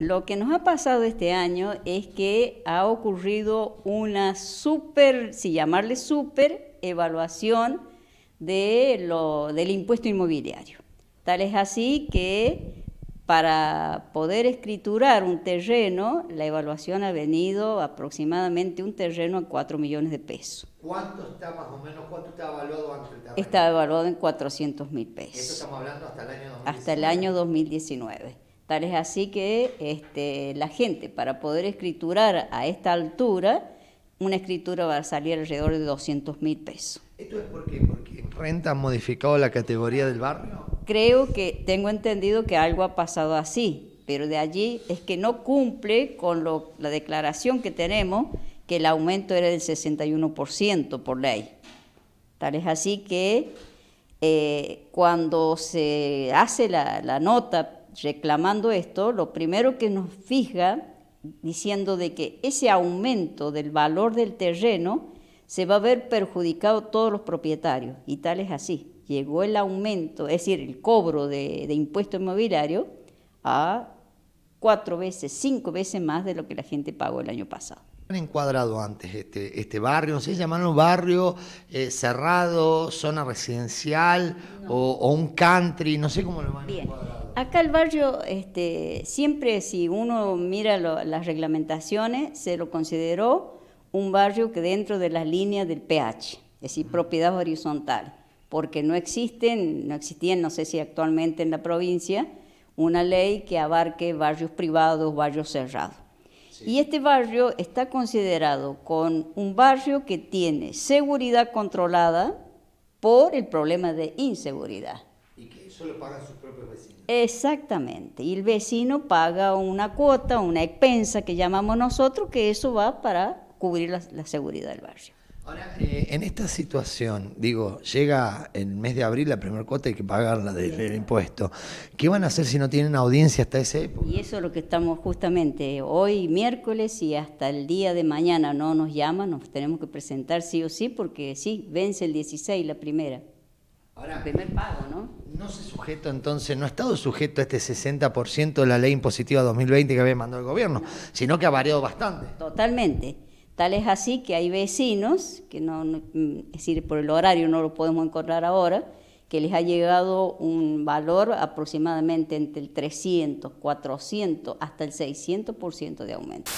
Lo que nos ha pasado este año es que ha ocurrido una super, si llamarle super, evaluación de lo, del impuesto inmobiliario. Tal es así que para poder escriturar un terreno, la evaluación ha venido aproximadamente un terreno a 4 millones de pesos. ¿Cuánto está más o menos? ¿Cuánto está evaluado antes Está evaluado en 400 mil pesos. Eso estamos hablando hasta el año 2019. Hasta el año 2019. Tal es así que este, la gente, para poder escriturar a esta altura, una escritura va a salir alrededor de 200 mil pesos. ¿Esto es por qué? porque renta ha modificado la categoría del barrio? Creo que tengo entendido que algo ha pasado así, pero de allí es que no cumple con la declaración que tenemos, que el aumento era del 61% por ley. Tal es así que eh, cuando se hace la, la nota reclamando esto, lo primero que nos fija diciendo de que ese aumento del valor del terreno se va a ver perjudicado todos los propietarios, y tal es así. Llegó el aumento, es decir, el cobro de, impuesto inmobiliario a cuatro veces, cinco veces más de lo que la gente pagó el año pasado. Han encuadrado antes este, este barrio, no sé, llamarlo barrio eh, cerrado, zona residencial o, un country, no sé cómo lo van a acá el barrio, este, siempre si uno mira las reglamentaciones, se lo consideró un barrio que dentro de las líneas del PH, es decir, propiedad horizontal, porque no existen, no existían, no sé si actualmente en la provincia, una ley que abarque barrios privados, barrios cerrados. Y este barrio está considerado con un barrio que tiene seguridad controlada por el problema de inseguridad. Y que eso lo pagan sus propios vecinos. Exactamente. Y el vecino paga una cuota, una expensa que llamamos nosotros, que eso va para cubrir la, seguridad del barrio. Ahora, eh, en esta situación, digo, llega el mes de abril la primera cuota, hay que pagarla del, del, impuesto. ¿Qué van a hacer si no tienen audiencia hasta ese? época? Y eso es lo que estamos justamente hoy, miércoles, y hasta el día de mañana no nos llaman, nos tenemos que presentar sí o sí, porque sí, vence el 16 la primera. Ahora, primer pago, ¿no? No se sujeto entonces, no ha estado sujeto a este 60% de la ley impositiva 2020 que había mandado el gobierno, sino que ha variado bastante. Totalmente. Tal es así que hay vecinos, que no, mm, es decir, por el horario no lo podemos encontrar ahora, que les ha llegado un valor aproximadamente entre el 300, 400, hasta el 600% de aumento.